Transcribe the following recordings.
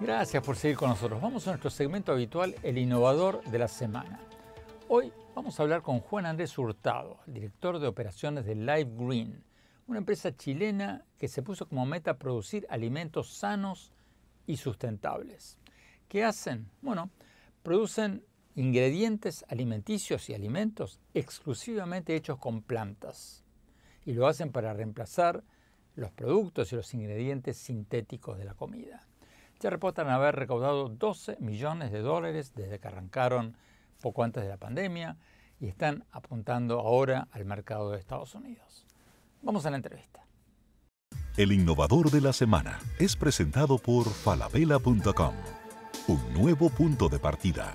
Gracias por seguir con nosotros. Vamos a nuestro segmento habitual, el innovador de la semana. Hoy vamos a hablar con Juan Andrés Hurtado, director de operaciones de Live Green, una empresa chilena que se puso como meta producir alimentos sanos y sustentables. ¿Qué hacen? Bueno, producen ingredientes alimenticios y alimentos exclusivamente hechos con plantas y lo hacen para reemplazar los productos y los ingredientes sintéticos de la comida ya reportan haber recaudado 12 millones de dólares desde que arrancaron poco antes de la pandemia y están apuntando ahora al mercado de Estados Unidos. Vamos a la entrevista. El innovador de la semana es presentado por falabella.com, un nuevo punto de partida.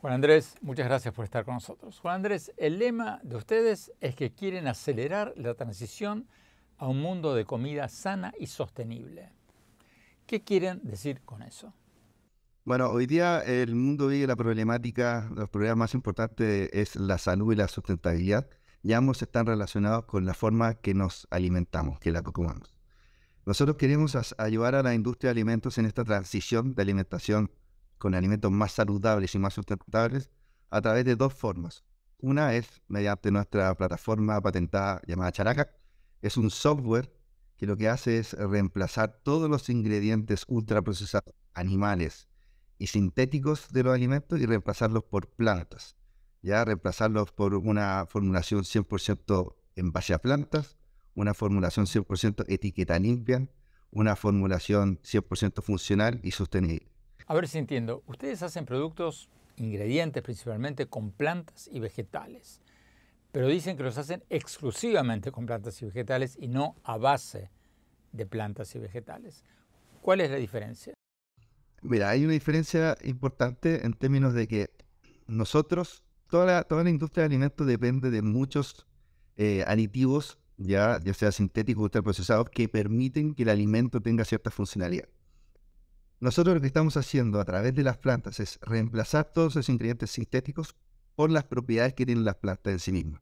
Juan Andrés, muchas gracias por estar con nosotros. Juan Andrés, el lema de ustedes es que quieren acelerar la transición a un mundo de comida sana y sostenible. ¿Qué quieren decir con eso? Bueno, hoy día el mundo vive la problemática, los problemas más importantes es la salud y la sustentabilidad, y ambos están relacionados con la forma que nos alimentamos, que la comamos. Nosotros queremos ayudar a la industria de alimentos en esta transición de alimentación con alimentos más saludables y más sustentables a través de dos formas. Una es mediante nuestra plataforma patentada llamada Characa, es un software que lo que hace es reemplazar todos los ingredientes ultraprocesados, animales y sintéticos de los alimentos y reemplazarlos por plantas. Ya reemplazarlos por una formulación 100% en base a plantas, una formulación 100% etiqueta limpia, una formulación 100% funcional y sostenible. A ver si entiendo, ustedes hacen productos, ingredientes principalmente, con plantas y vegetales pero dicen que los hacen exclusivamente con plantas y vegetales y no a base de plantas y vegetales. ¿Cuál es la diferencia? Mira, hay una diferencia importante en términos de que nosotros, toda la, toda la industria de alimentos depende de muchos eh, aditivos, ya, ya sea sintéticos o procesados, que permiten que el alimento tenga cierta funcionalidad. Nosotros lo que estamos haciendo a través de las plantas es reemplazar todos esos ingredientes sintéticos por las propiedades que tienen las plantas en sí mismas.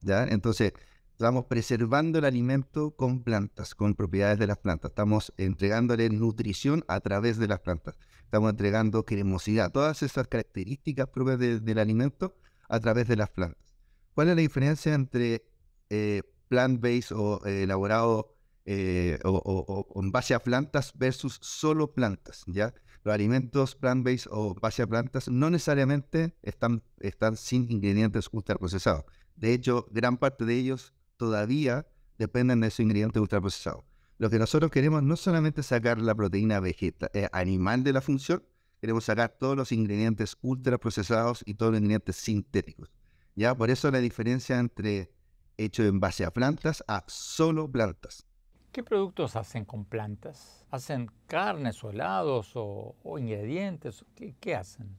¿ya? Entonces, estamos preservando el alimento con plantas, con propiedades de las plantas. Estamos entregándole nutrición a través de las plantas. Estamos entregando cremosidad, todas esas características propias del alimento a través de las plantas. ¿Cuál es la diferencia entre eh, plant-based o eh, elaborado eh, o, en base a plantas versus solo plantas? ¿ya? los alimentos plant-based o base a plantas no necesariamente están, están sin ingredientes ultraprocesados. De hecho, gran parte de ellos todavía dependen de esos ingredientes ultraprocesados. Lo que nosotros queremos no solamente sacar la proteína vegetal, eh, animal de la función, queremos sacar todos los ingredientes ultraprocesados y todos los ingredientes sintéticos. Ya por eso la diferencia entre hecho en base a plantas a solo plantas. ¿Qué productos hacen con plantas? ¿Hacen carnes o helados o, ingredientes? ¿Qué, hacen?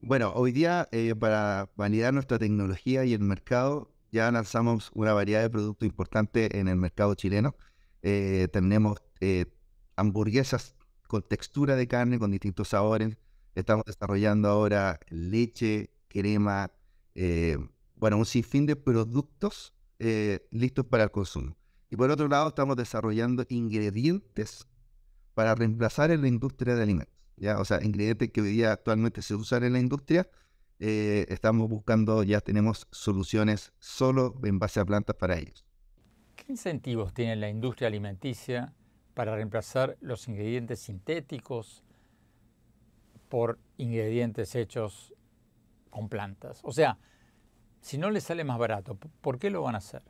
Bueno, hoy día eh, para validar nuestra tecnología y el mercado ya lanzamos una variedad de productos importantes en el mercado chileno. Eh, tenemos eh, hamburguesas con textura de carne, con distintos sabores. Estamos desarrollando ahora leche, crema, bueno, un sinfín de productos listos para el consumo. Y por otro lado, estamos desarrollando ingredientes para reemplazar en la industria de alimentos. ¿ya? O sea, ingredientes que hoy día actualmente se usan en la industria, eh, estamos buscando, ya tenemos soluciones solo en base a plantas para ellos. ¿Qué incentivos tiene la industria alimenticia para reemplazar los ingredientes sintéticos por ingredientes hechos con plantas? O sea, si no les sale más barato, ¿por qué lo van a hacer?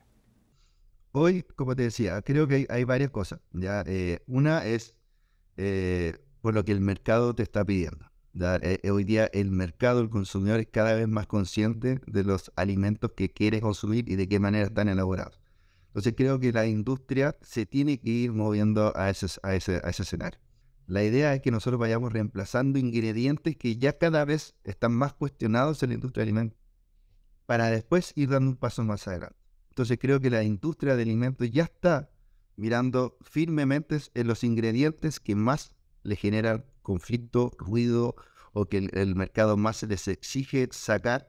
hoy, como te decía, creo que hay, varias cosas. ¿ya? Eh, una es eh, por lo que el mercado te está pidiendo. Eh, hoy día el mercado, el consumidor es cada vez más consciente de los alimentos que quiere consumir y de qué manera están elaborados. Entonces creo que la industria se tiene que ir moviendo a ese, escenario. La idea es que nosotros vayamos reemplazando ingredientes que ya cada vez están más cuestionados en la industria alimentaria, para después ir dando un paso más adelante. Entonces creo que la industria del alimentos ya está mirando firmemente en los ingredientes que más le generan conflicto, ruido o que el, mercado más les exige sacar.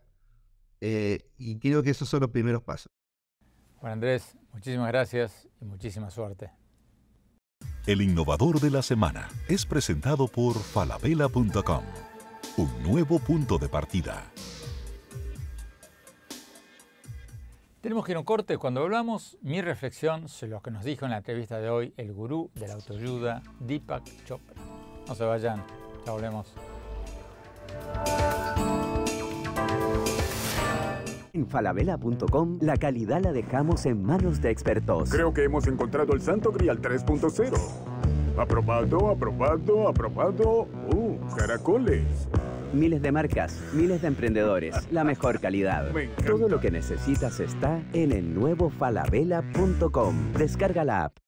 Eh, y creo que esos son los primeros pasos. Juan Andrés, muchísimas gracias y muchísima suerte. El innovador de la semana es presentado por falabella.com, un nuevo punto de partida. Tenemos que ir a un corte. Cuando hablamos, mi reflexión sobre lo que nos dijo en la entrevista de hoy el gurú de la autoayuda, Deepak Chopra. No se vayan, ya volvemos. En falabella.com, la calidad la dejamos en manos de expertos. Creo que hemos encontrado el Santo Grial 3.0. Aprobado, aprobado, aprobado. ¡Uh, caracoles! Miles de marcas, miles de emprendedores, la mejor calidad. Todo lo que necesitas está en el nuevo falabella.com. Descarga la app.